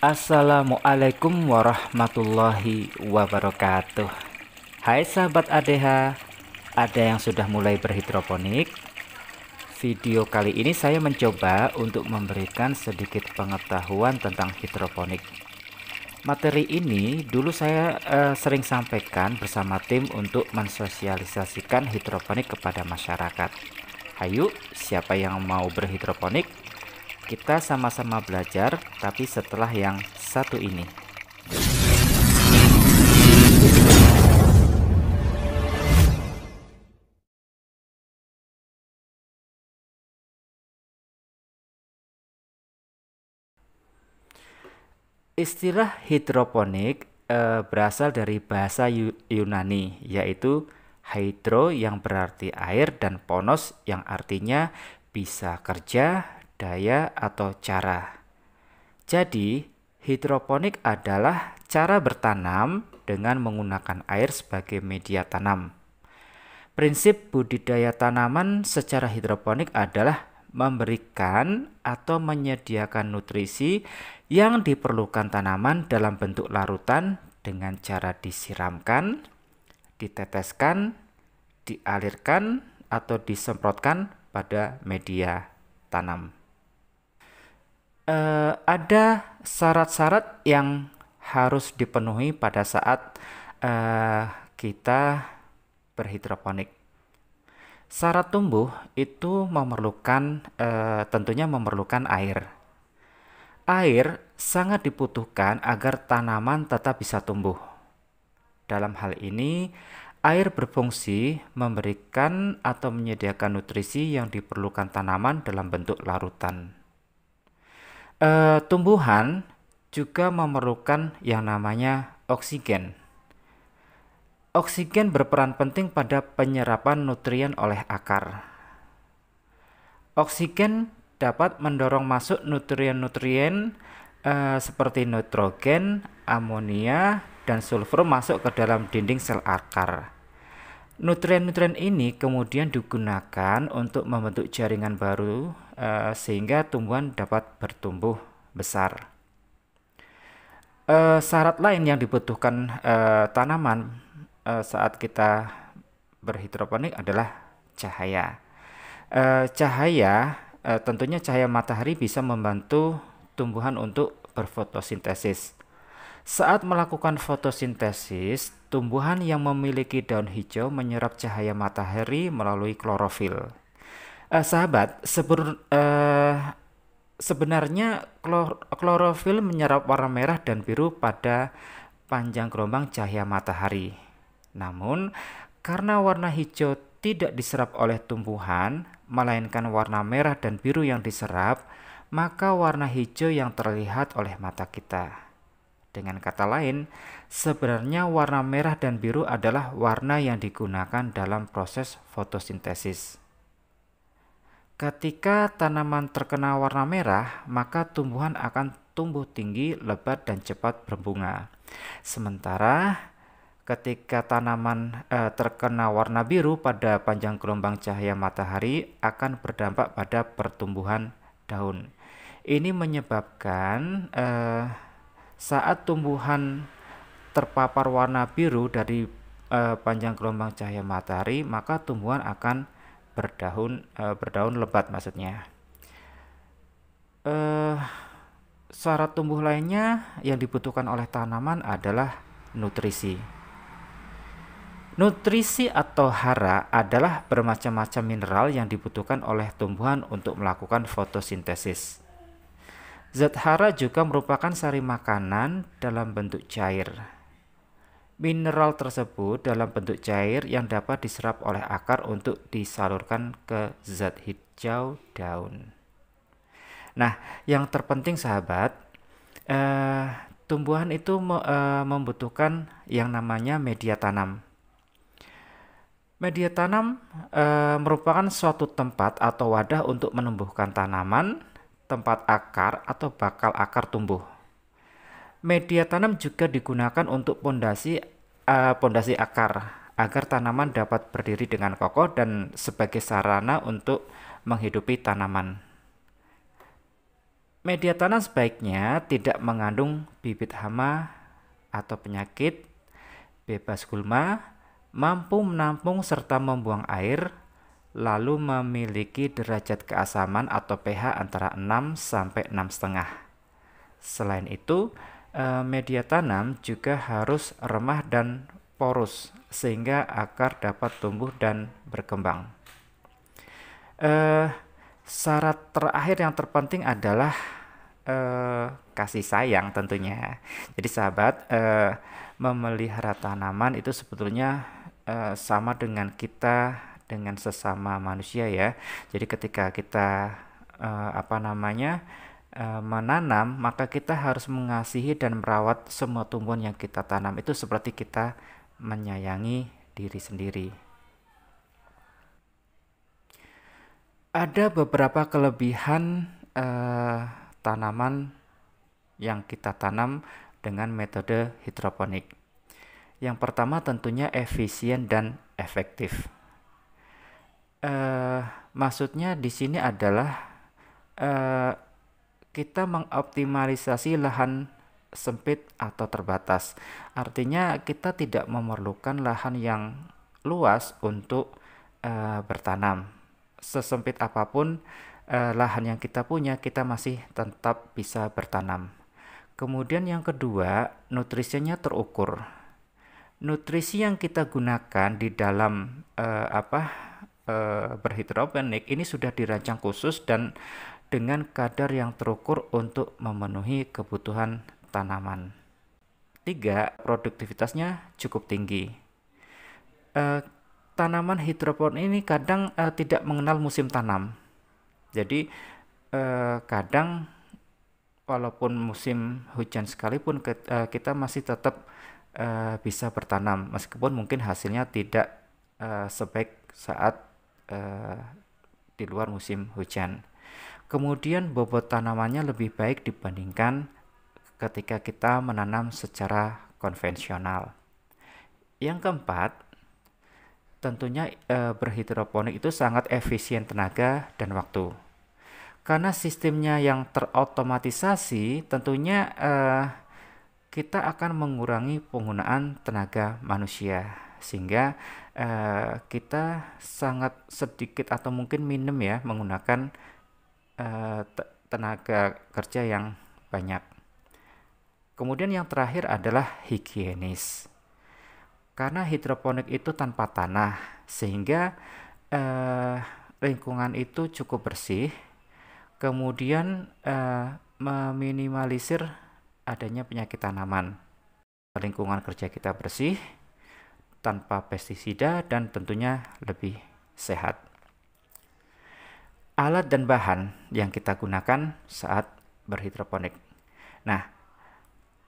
Assalamualaikum warahmatullahi wabarakatuh Hai sahabat ADH Ada yang sudah mulai berhidroponik Video kali ini saya mencoba untuk memberikan sedikit pengetahuan tentang hidroponik Materi ini dulu saya eh, sering sampaikan bersama tim untuk mensosialisasikan hidroponik kepada masyarakat Ayo, siapa yang mau berhidroponik? Kita sama-sama belajar, tapi setelah yang satu ini. Istilah hidroponik e, berasal dari bahasa Yunani, yaitu hydro yang berarti air dan ponos yang artinya bisa kerja daya atau cara. Jadi, hidroponik adalah cara bertanam dengan menggunakan air sebagai media tanam. Prinsip budidaya tanaman secara hidroponik adalah memberikan atau menyediakan nutrisi yang diperlukan tanaman dalam bentuk larutan dengan cara disiramkan, diteteskan, dialirkan, atau disemprotkan pada media tanam uh, ada syarat-syarat yang harus dipenuhi pada saat uh, kita berhidroponik. Syarat tumbuh itu memerlukan uh, tentunya memerlukan air. Air sangat dibutuhkan agar tanaman tetap bisa tumbuh. Dalam hal ini, air berfungsi memberikan atau menyediakan nutrisi yang diperlukan tanaman dalam bentuk larutan. E, tumbuhan juga memerlukan yang namanya oksigen. Oksigen berperan penting pada penyerapan nutrien oleh akar. Oksigen dapat mendorong masuk nutrien-nutrien e, seperti nitrogen, amonia, dan sulfur masuk ke dalam dinding sel akar. Nutrien-nutrien ini kemudian digunakan untuk membentuk jaringan baru Eh, sehingga tumbuhan dapat bertumbuh besar. Uh, syarat lain yang dibutuhkan eh, tanaman saat kita berhidroponik adalah cahaya. cahaya tentunya cahaya matahari bisa membantu tumbuhan untuk berfotosintesis. Saat melakukan fotosintesis, tumbuhan yang memiliki daun hijau menyerap cahaya matahari melalui klorofil uh, sahabat seber, uh, eh, sebenarnya klor, klorofil menyerap warna merah dan biru pada panjang gelombang cahaya matahari. Namun karena warna hijau tidak diserap oleh tumbuhan, melainkan warna merah dan biru yang diserap, maka warna hijau yang terlihat oleh mata kita. Dengan kata lain, sebenarnya warna merah dan biru adalah warna yang digunakan dalam proses fotosintesis. Ketika tanaman terkena warna merah, maka tumbuhan akan tumbuh tinggi, lebat, dan cepat berbunga. Sementara ketika tanaman eh, terkena warna biru pada panjang gelombang cahaya matahari akan berdampak pada pertumbuhan daun. Ini menyebabkan eh, saat tumbuhan terpapar warna biru dari eh, panjang gelombang cahaya matahari, maka tumbuhan akan berdaun uh, eh, berdaun lebat maksudnya. Uh, syarat tumbuh lainnya yang dibutuhkan oleh tanaman adalah nutrisi. Nutrisi atau hara adalah bermacam-macam mineral yang dibutuhkan oleh tumbuhan untuk melakukan fotosintesis. Zat hara juga merupakan sari makanan dalam bentuk cair. Mineral tersebut dalam bentuk cair yang dapat diserap oleh akar untuk disalurkan ke zat hijau daun. Nah, yang terpenting sahabat, eh, tumbuhan itu me, eh, membutuhkan yang namanya media tanam. Media tanam eh, merupakan suatu tempat atau wadah untuk menumbuhkan tanaman, tempat akar atau bakal akar tumbuh. Media tanam juga digunakan untuk pondasi eh, pondasi akar agar tanaman dapat berdiri dengan kokoh dan sebagai sarana untuk menghidupi tanaman. Media tanam sebaiknya tidak mengandung bibit hama atau penyakit, bebas gulma, mampu menampung serta membuang air, lalu memiliki derajat keasaman atau pH antara 6 sampai 6,5. Selain itu, Eh, media tanam juga harus remah dan porus sehingga akar dapat tumbuh dan berkembang. Eh, syarat terakhir yang terpenting adalah eh, kasih sayang tentunya. Jadi sahabat memelihara tanaman itu sebetulnya sama dengan kita dengan sesama manusia ya. Jadi ketika kita apa namanya? E, menanam, maka kita harus mengasihi dan merawat semua tumbuhan yang kita tanam. Itu seperti kita menyayangi diri sendiri. Ada beberapa kelebihan e, tanaman yang kita tanam dengan metode hidroponik. Yang pertama tentunya efisien dan efektif. Uh, maksudnya di sini adalah uh, kita mengoptimalisasi lahan sempit atau terbatas. Artinya kita tidak memerlukan lahan yang luas untuk uh, bertanam. Sesempit apapun uh, lahan yang kita punya, kita masih tetap bisa bertanam. Kemudian yang kedua, nutrisinya terukur. Nutrisi yang kita gunakan di dalam uh, apa berhidroponik ini sudah dirancang khusus dan dengan kadar yang terukur untuk memenuhi kebutuhan tanaman. Tiga, produktivitasnya cukup tinggi. E, tanaman hidroponik ini kadang e, tidak mengenal musim tanam. Jadi e, kadang walaupun musim hujan sekalipun ke, e, kita masih tetap e, bisa bertanam meskipun mungkin hasilnya tidak e, sebaik saat e, di luar musim hujan kemudian bobot tanamannya lebih baik dibandingkan ketika kita menanam secara konvensional. Yang keempat, tentunya e, berhidroponik itu sangat efisien tenaga dan waktu. Karena sistemnya yang terotomatisasi, tentunya e, kita akan mengurangi penggunaan tenaga manusia sehingga e, kita sangat sedikit atau mungkin minim ya menggunakan Eh, tenaga kerja yang banyak. Kemudian yang terakhir adalah higienis. Karena hidroponik itu tanpa tanah, sehingga eh, lingkungan itu cukup bersih. Kemudian eh, meminimalisir adanya penyakit tanaman. Lingkungan kerja kita bersih, tanpa pestisida dan tentunya lebih sehat alat dan bahan yang kita gunakan saat berhidroponik. Nah,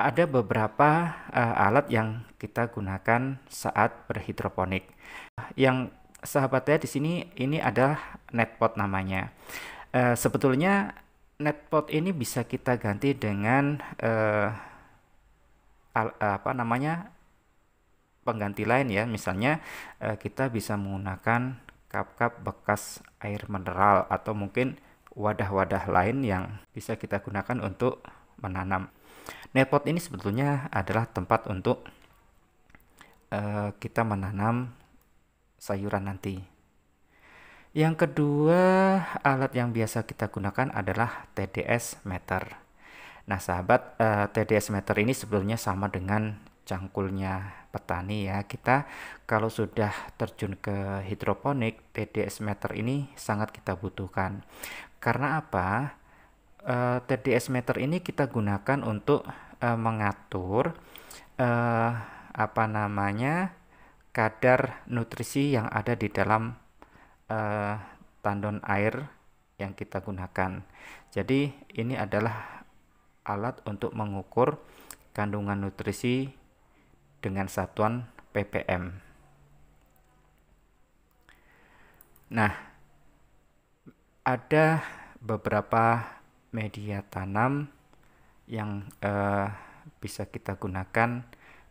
ada beberapa uh, alat yang kita gunakan saat berhidroponik. Yang sahabatnya di sini ini adalah netpot namanya. Uh, sebetulnya netpot ini bisa kita ganti dengan uh, al, apa namanya pengganti lain ya. Misalnya uh, kita bisa menggunakan cup-cup bekas air mineral atau mungkin wadah-wadah lain yang bisa kita gunakan untuk menanam. Netpot ini sebetulnya adalah tempat untuk uh, kita menanam sayuran nanti. Yang kedua, alat yang biasa kita gunakan adalah TDS meter. Nah, sahabat, uh, eh, TDS meter ini sebetulnya sama dengan cangkulnya petani ya kita kalau sudah terjun ke hidroponik TDS meter ini sangat kita butuhkan karena apa e, eh, TDS meter ini kita gunakan untuk e, mengatur e, apa namanya kadar nutrisi yang ada di dalam e, tandon air yang kita gunakan. Jadi ini adalah alat untuk mengukur kandungan nutrisi dengan satuan ppm. Nah, ada beberapa media tanam yang eh, bisa kita gunakan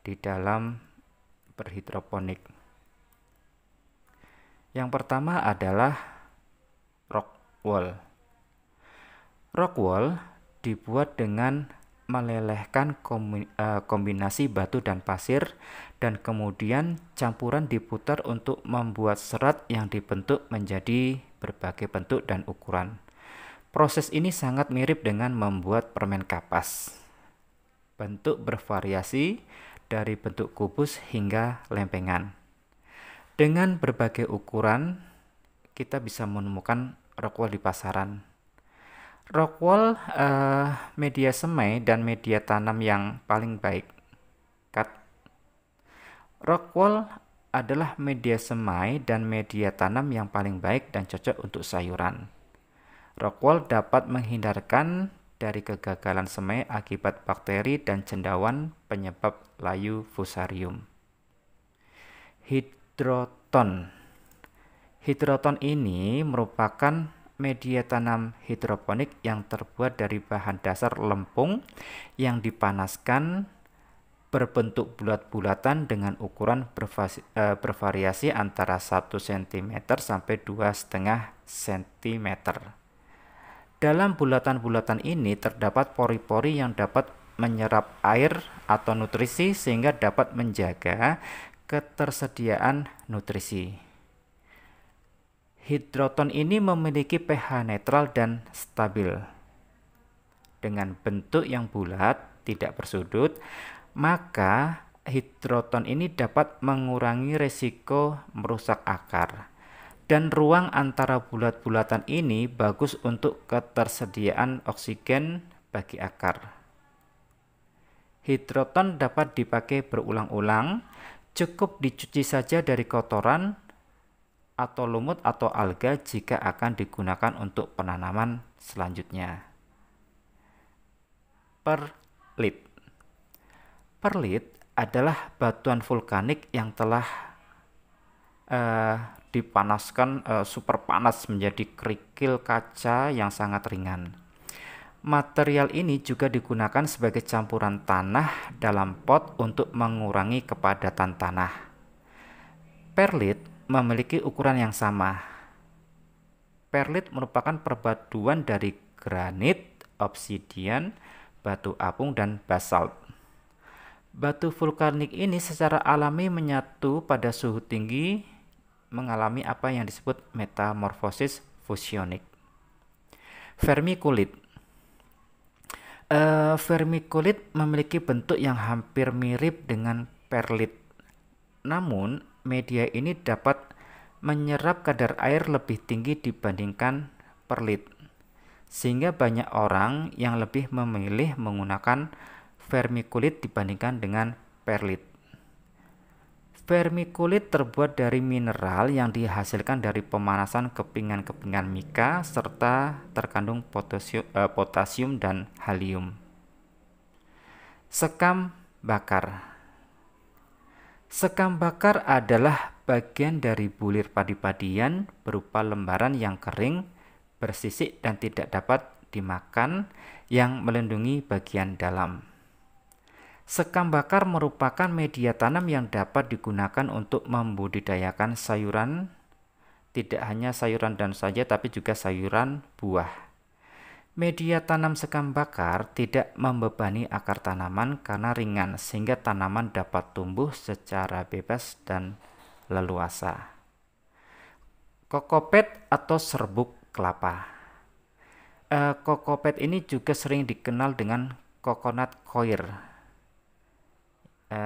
di dalam berhidroponik. Yang pertama adalah rock wall. Rock wall dibuat dengan melelehkan eh, kombinasi batu dan pasir dan kemudian campuran diputar untuk membuat serat yang dibentuk menjadi berbagai bentuk dan ukuran. Proses ini sangat mirip dengan membuat permen kapas. Bentuk bervariasi dari bentuk kubus hingga lempengan. Dengan berbagai ukuran, kita bisa menemukan rokok di pasaran. Rockwall uh, eh, media semai dan media tanam yang paling baik. Cut. adalah media semai dan media tanam yang paling baik dan cocok untuk sayuran. Rockwall dapat menghindarkan dari kegagalan semai akibat bakteri dan cendawan penyebab layu fusarium. Hidroton Hidroton ini merupakan media tanam hidroponik yang terbuat dari bahan dasar lempung yang dipanaskan berbentuk bulat-bulatan dengan ukuran eh, bervariasi antara 1 cm sampai 2,5 cm. Dalam bulatan-bulatan ini terdapat pori-pori yang dapat menyerap air atau nutrisi sehingga dapat menjaga ketersediaan nutrisi hidroton ini memiliki pH netral dan stabil. Dengan bentuk yang bulat, tidak bersudut, maka hidroton ini dapat mengurangi resiko merusak akar. Dan ruang antara bulat-bulatan ini bagus untuk ketersediaan oksigen bagi akar. Hidroton dapat dipakai berulang-ulang, cukup dicuci saja dari kotoran atau lumut atau alga jika akan digunakan untuk penanaman selanjutnya. Perlit Perlit adalah batuan vulkanik yang telah uh, dipanaskan uh, eh, super panas menjadi kerikil kaca yang sangat ringan. Material ini juga digunakan sebagai campuran tanah dalam pot untuk mengurangi kepadatan tanah. Perlit memiliki ukuran yang sama. Perlit merupakan perpaduan dari granit, obsidian, batu apung, dan basalt. Batu vulkanik ini secara alami menyatu pada suhu tinggi, mengalami apa yang disebut metamorfosis fusionik. Vermikulit e, eh, vermikulit memiliki bentuk yang hampir mirip dengan perlit. Namun, media ini dapat menyerap kadar air lebih tinggi dibandingkan perlit, sehingga banyak orang yang lebih memilih menggunakan vermikulit dibandingkan dengan perlit. Vermikulit terbuat dari mineral yang dihasilkan dari pemanasan kepingan-kepingan mika serta terkandung potasium, eh, potasium dan halium. Sekam bakar Sekam bakar adalah bagian dari bulir padi-padian berupa lembaran yang kering, bersisik dan tidak dapat dimakan yang melindungi bagian dalam. Sekam bakar merupakan media tanam yang dapat digunakan untuk membudidayakan sayuran, tidak hanya sayuran dan saja tapi juga sayuran buah. Media tanam sekam bakar tidak membebani akar tanaman karena ringan sehingga tanaman dapat tumbuh secara bebas dan leluasa. Kokopet atau serbuk kelapa. E, kokopet ini juga sering dikenal dengan coconut coir. E,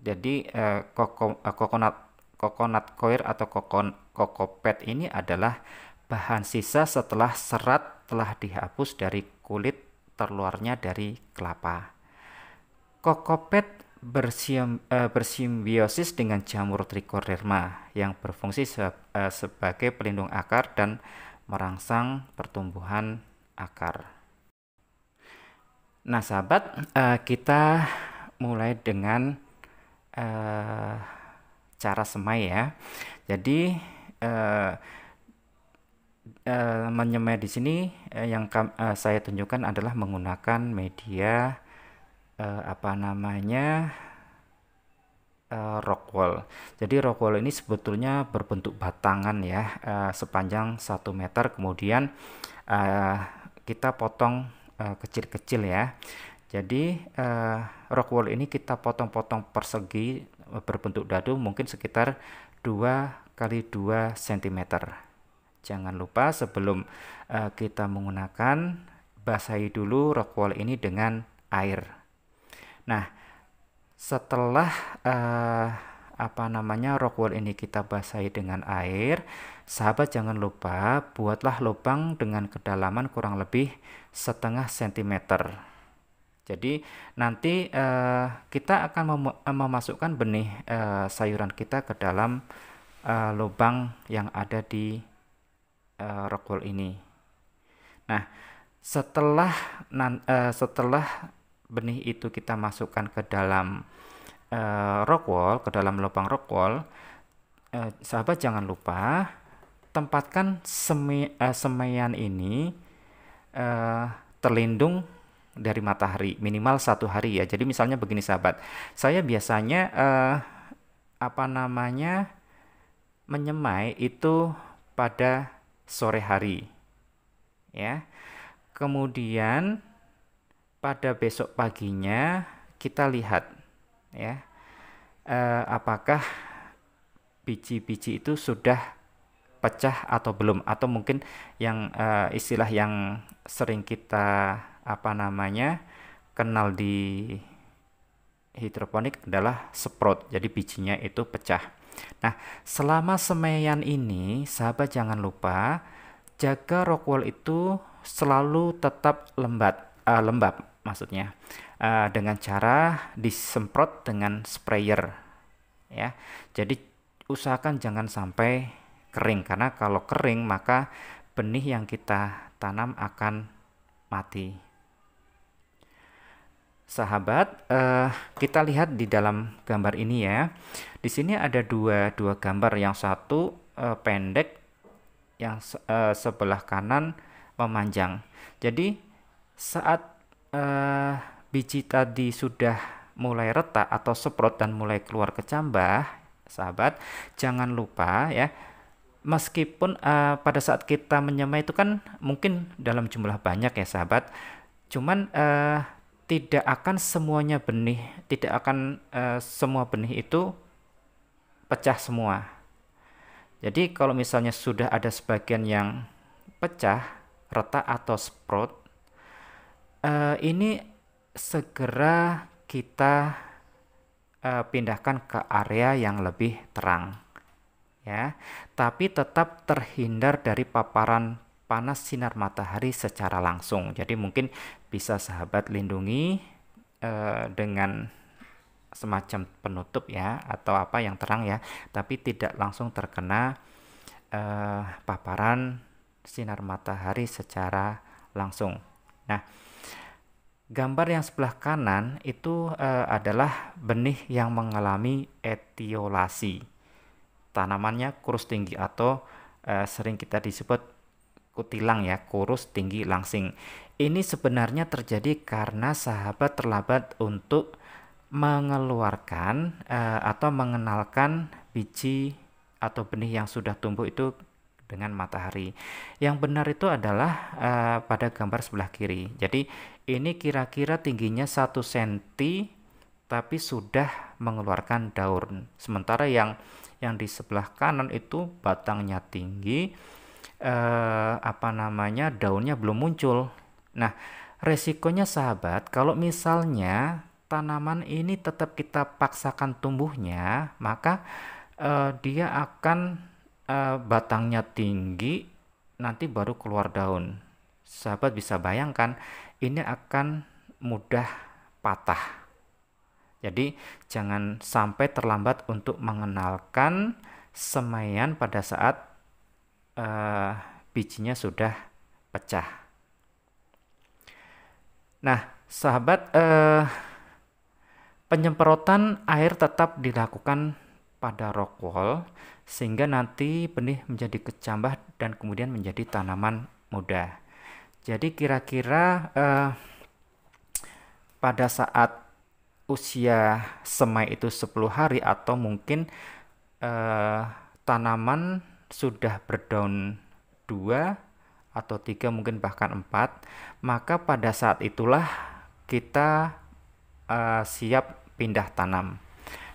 jadi e, koko, e, coconut coconut coir atau kokon kokopet ini adalah bahan sisa setelah serat telah dihapus dari kulit terluarnya dari kelapa. Kokopet bersim, e, eh, bersimbiosis dengan jamur trichoderma yang berfungsi se, e, sebagai pelindung akar dan merangsang pertumbuhan akar. Nah, sahabat, e, kita mulai dengan e, cara semai ya. Jadi e, Eh, menyemai di sini uh, yang kam, uh, saya tunjukkan adalah menggunakan media uh, apa namanya uh, rock wall. Jadi rock wall ini sebetulnya berbentuk batangan ya uh, sepanjang 1 meter kemudian uh, kita potong kecil-kecil uh, ya. Jadi uh, rock wall ini kita potong-potong persegi berbentuk dadu mungkin sekitar 2 kali 2 cm Jangan lupa sebelum uh, kita menggunakan basahi dulu rockwool ini dengan air. Nah, setelah uh, apa namanya rockwool ini kita basahi dengan air, sahabat jangan lupa buatlah lubang dengan kedalaman kurang lebih setengah sentimeter. Jadi nanti uh, kita akan mem memasukkan benih uh, sayuran kita ke dalam uh, lubang yang ada di uh, ini. Nah, setelah nan, uh, setelah benih itu kita masukkan ke dalam uh, ke dalam lubang rockwall, uh, sahabat jangan lupa tempatkan semi, uh, semaian ini uh, terlindung dari matahari minimal satu hari ya. Jadi misalnya begini sahabat, saya biasanya uh, apa namanya menyemai itu pada sore hari. Ya. Kemudian pada besok paginya kita lihat ya eh, apakah biji-biji itu sudah pecah atau belum atau mungkin yang eh, istilah yang sering kita apa namanya kenal di hidroponik adalah sprout jadi bijinya itu pecah Nah, selama semeian ini, sahabat jangan lupa jaga rockwall itu selalu tetap lembat, uh, lembab maksudnya uh, dengan cara disemprot dengan sprayer ya. Jadi usahakan jangan sampai kering karena kalau kering maka benih yang kita tanam akan mati sahabat, eh, kita lihat di dalam gambar ini ya. Di sini ada dua dua gambar, yang satu eh, pendek, yang eh, sebelah kanan memanjang. Jadi saat eh, biji tadi sudah mulai retak atau seprot dan mulai keluar kecambah, sahabat, jangan lupa ya. Meskipun eh, pada saat kita menyemai itu kan mungkin dalam jumlah banyak ya sahabat, cuman eh, tidak akan semuanya benih, tidak akan uh, semua benih itu pecah semua. Jadi kalau misalnya sudah ada sebagian yang pecah, retak atau sprout, uh, eh, ini segera kita uh, pindahkan ke area yang lebih terang, ya. Tapi tetap terhindar dari paparan panas sinar matahari secara langsung. Jadi mungkin bisa sahabat lindungi uh, dengan semacam penutup ya atau apa yang terang ya, tapi tidak langsung terkena uh, paparan sinar matahari secara langsung. Nah, gambar yang sebelah kanan itu uh, adalah benih yang mengalami etiolasi. Tanamannya kurus tinggi atau uh, sering kita disebut kutilang ya, kurus, tinggi, langsing. Ini sebenarnya terjadi karena sahabat terlambat untuk mengeluarkan uh, atau mengenalkan biji atau benih yang sudah tumbuh itu dengan matahari. Yang benar itu adalah uh, pada gambar sebelah kiri. Jadi ini kira-kira tingginya 1 cm tapi sudah mengeluarkan daun. Sementara yang yang di sebelah kanan itu batangnya tinggi, eh, apa namanya daunnya belum muncul. Nah, resikonya sahabat, kalau misalnya tanaman ini tetap kita paksakan tumbuhnya, maka eh, dia akan eh, batangnya tinggi, nanti baru keluar daun. Sahabat bisa bayangkan, ini akan mudah patah. Jadi jangan sampai terlambat untuk mengenalkan semaian pada saat uh, bijinya sudah pecah. Nah, sahabat, uh, penyemprotan air tetap dilakukan pada rokwol sehingga nanti benih menjadi kecambah dan kemudian menjadi tanaman muda. Jadi kira-kira eh, pada saat usia semai itu 10 hari atau mungkin eh, tanaman sudah berdaun dua atau tiga mungkin bahkan empat maka pada saat itulah kita uh, siap pindah tanam.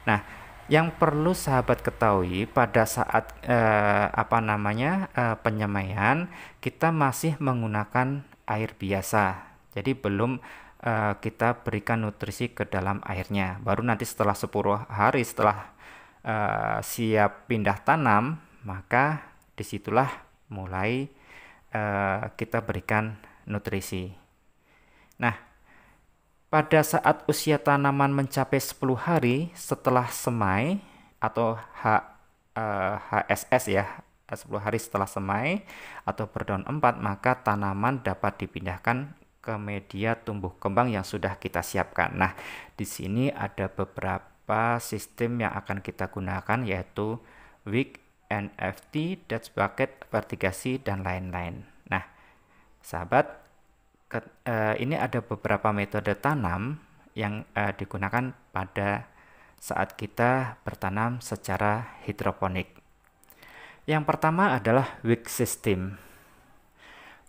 Nah, yang perlu sahabat ketahui pada saat eh, apa namanya eh, penyemaian kita masih menggunakan air biasa jadi belum eh, kita berikan nutrisi ke dalam airnya baru nanti setelah 10 hari setelah eh, siap pindah tanam maka disitulah mulai uh, kita berikan nutrisi. Nah, pada saat usia tanaman mencapai 10 hari setelah semai atau H, uh, eh, HSS ya, 10 hari setelah semai atau berdaun 4 maka tanaman dapat dipindahkan ke media tumbuh kembang yang sudah kita siapkan. Nah, di sini ada beberapa sistem yang akan kita gunakan yaitu wick NFT, Dutch Bucket, vertigasi, dan lain-lain. Nah, sahabat, ke, eh, ini ada beberapa metode tanam yang eh, digunakan pada saat kita bertanam secara hidroponik. Yang pertama adalah wick system.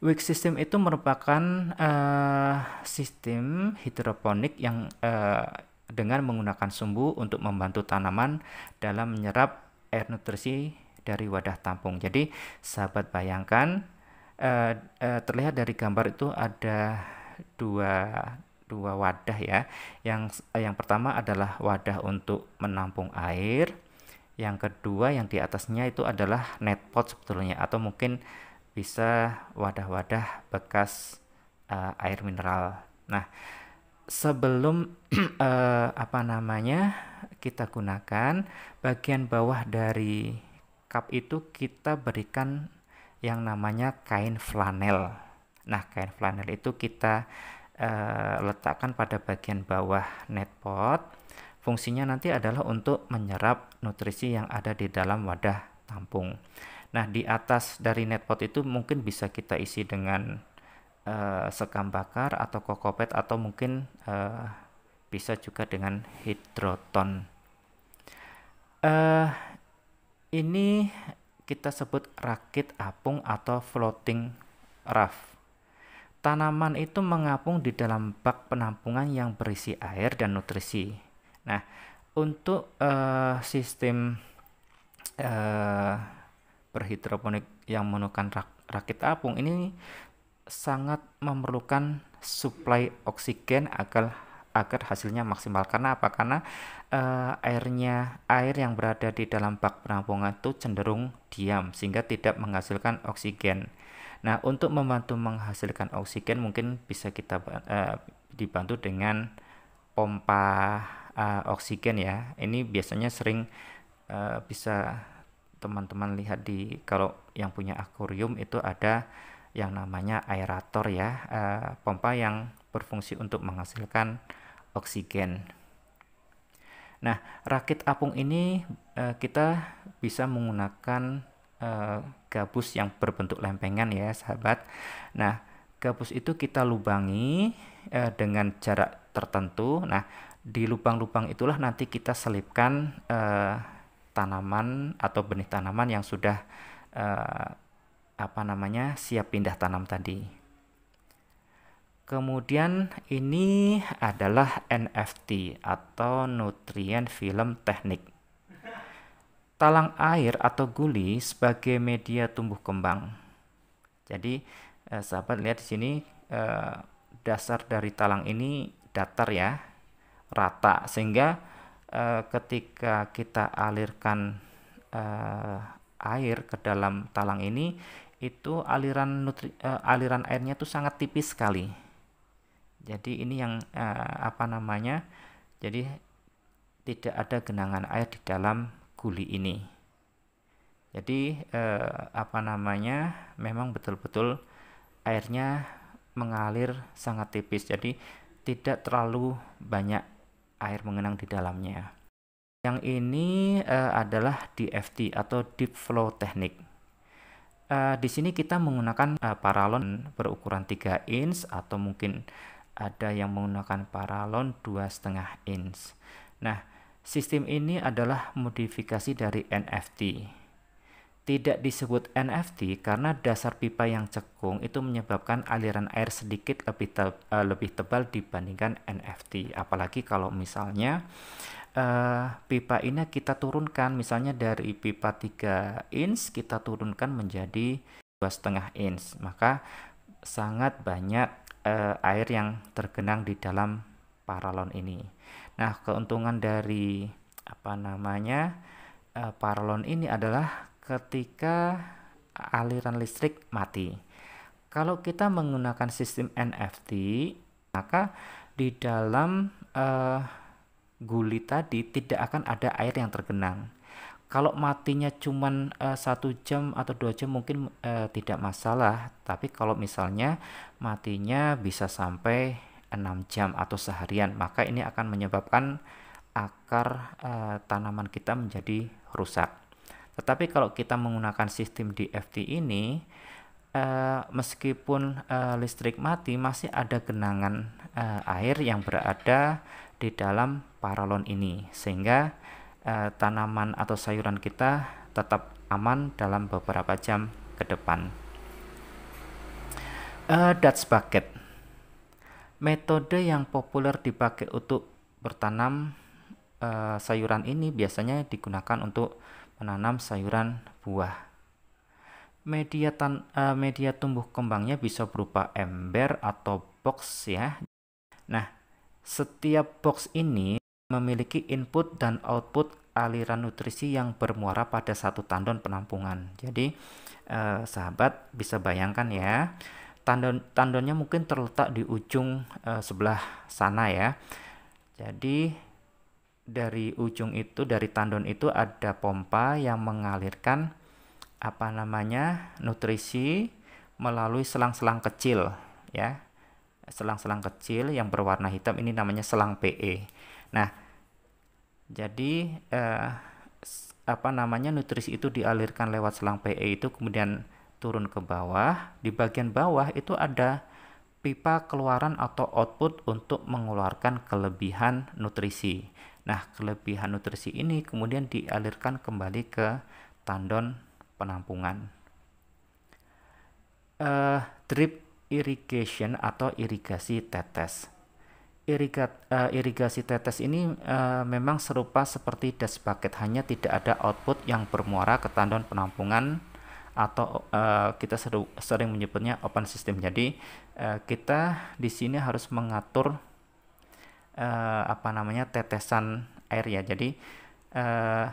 Wick system itu merupakan eh, sistem hidroponik yang eh, dengan menggunakan sumbu untuk membantu tanaman dalam menyerap air nutrisi dari wadah tampung. Jadi sahabat bayangkan eh, eh, terlihat dari gambar itu ada dua dua wadah ya. Yang eh, yang pertama adalah wadah untuk menampung air. Yang kedua yang di atasnya itu adalah net pot sebetulnya atau mungkin bisa wadah-wadah bekas uh, air mineral. Nah, sebelum uh, apa namanya kita gunakan bagian bawah dari cup itu kita berikan yang namanya kain flanel. Nah, kain flanel itu kita uh, letakkan pada bagian bawah net pot. Fungsinya nanti adalah untuk menyerap nutrisi yang ada di dalam wadah tampung. Nah, di atas dari net pot itu mungkin bisa kita isi dengan uh, sekam bakar atau kokopet atau mungkin uh, bisa juga dengan hidroton. Uh, ini kita sebut rakit apung atau floating raft. Tanaman itu mengapung di dalam bak penampungan yang berisi air dan nutrisi. Nah, untuk uh, sistem uh, berhidroponik yang menggunakan rak rakit apung ini sangat memerlukan suplai oksigen agar agar hasilnya maksimal karena apa karena uh, airnya air yang berada di dalam bak penampungan itu cenderung diam sehingga tidak menghasilkan oksigen nah untuk membantu menghasilkan oksigen mungkin bisa kita uh, dibantu dengan pompa uh, oksigen ya ini biasanya sering uh, bisa teman-teman lihat di kalau yang punya akuarium itu ada yang namanya aerator ya uh, pompa yang berfungsi untuk menghasilkan oksigen. Nah, rakit apung ini uh, kita bisa menggunakan uh, gabus yang berbentuk lempengan ya, sahabat. Nah, gabus itu kita lubangi uh, dengan jarak tertentu. Nah, di lubang-lubang itulah nanti kita selipkan uh, tanaman atau benih tanaman yang sudah uh, apa namanya siap pindah tanam tadi. Kemudian ini adalah NFT atau nutrien film teknik. Talang air atau guli sebagai media tumbuh kembang. Jadi eh, sahabat lihat di sini eh, dasar dari talang ini datar ya, rata sehingga eh, ketika kita alirkan eh, air ke dalam talang ini itu aliran nutri, eh, aliran airnya itu sangat tipis sekali jadi ini yang uh, apa namanya jadi tidak ada genangan air di dalam guli ini jadi uh, apa namanya memang betul-betul airnya mengalir sangat tipis jadi tidak terlalu banyak air mengenang di dalamnya yang ini uh, adalah DFT atau deep flow technique. Uh, di sini kita menggunakan uh, paralon berukuran 3 inch atau mungkin ada yang menggunakan paralon 2,5 inch. Nah, sistem ini adalah modifikasi dari NFT. Tidak disebut NFT karena dasar pipa yang cekung itu menyebabkan aliran air sedikit lebih, te eh, lebih tebal dibandingkan NFT. Apalagi kalau misalnya uh, pipa ini kita turunkan, misalnya dari pipa 3 inch kita turunkan menjadi dua setengah inch, maka sangat banyak eh, air yang tergenang di dalam paralon ini. Nah, keuntungan dari apa namanya eh, paralon ini adalah ketika aliran listrik mati. Kalau kita menggunakan sistem NFT, maka di dalam eh, guli tadi tidak akan ada air yang tergenang kalau matinya cuma eh, satu uh, jam atau dua jam mungkin uh, tidak masalah tapi kalau misalnya matinya bisa sampai 6 jam atau seharian maka ini akan menyebabkan akar uh, tanaman kita menjadi rusak tetapi kalau kita menggunakan sistem DFT ini Uh, meskipun uh, listrik mati masih ada genangan uh, air yang berada di dalam paralon ini sehingga eh, tanaman atau sayuran kita tetap aman dalam beberapa jam ke depan. Uh, Dutch bucket. Metode yang populer dipakai untuk bertanam uh, sayuran ini biasanya digunakan untuk menanam sayuran buah. Media tan uh, media tumbuh kembangnya bisa berupa ember atau box ya. Nah, setiap box ini memiliki input dan output aliran nutrisi yang bermuara pada satu tandon penampungan. Jadi eh, sahabat bisa bayangkan ya, tandon tandonnya mungkin terletak di ujung eh, sebelah sana ya. Jadi dari ujung itu dari tandon itu ada pompa yang mengalirkan apa namanya nutrisi melalui selang-selang kecil ya. Selang-selang kecil yang berwarna hitam ini namanya selang PE. Nah, jadi eh, apa namanya nutrisi itu dialirkan lewat selang PE itu kemudian turun ke bawah. Di bagian bawah itu ada pipa keluaran atau output untuk mengeluarkan kelebihan nutrisi. Nah, kelebihan nutrisi ini kemudian dialirkan kembali ke tandon penampungan. Uh, drip irrigation atau irigasi tetes irigat, uh, eh, irigasi tetes ini uh, memang serupa seperti das bucket hanya tidak ada output yang bermuara ke tandon penampungan atau uh, kita seru, sering menyebutnya open system. Jadi uh, kita di sini harus mengatur uh, apa namanya tetesan air ya. Jadi uh,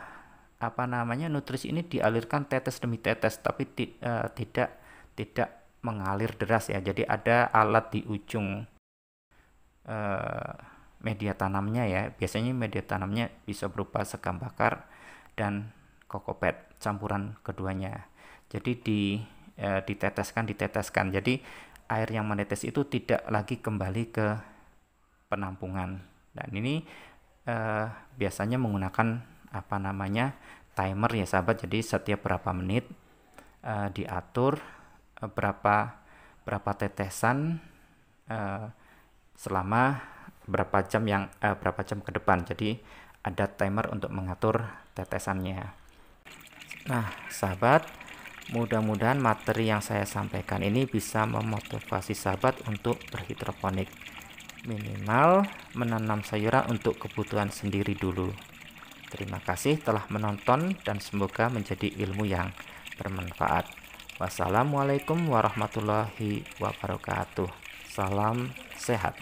apa namanya nutrisi ini dialirkan tetes demi tetes tapi uh, tidak tidak mengalir deras ya. Jadi ada alat di ujung Eh, media tanamnya ya. Biasanya media tanamnya bisa berupa sekam bakar dan kokopet campuran keduanya. Jadi di e, diteteskan diteteskan. Jadi air yang menetes itu tidak lagi kembali ke penampungan. Dan ini e, biasanya menggunakan apa namanya timer ya sahabat. Jadi setiap berapa menit e, diatur berapa berapa tetesan E, selama berapa jam yang eh, berapa jam ke depan. Jadi ada timer untuk mengatur tetesannya. Nah, sahabat, mudah-mudahan materi yang saya sampaikan ini bisa memotivasi sahabat untuk berhidroponik. Minimal menanam sayuran untuk kebutuhan sendiri dulu. Terima kasih telah menonton dan semoga menjadi ilmu yang bermanfaat. Wassalamualaikum warahmatullahi wabarakatuh. Salam sehat.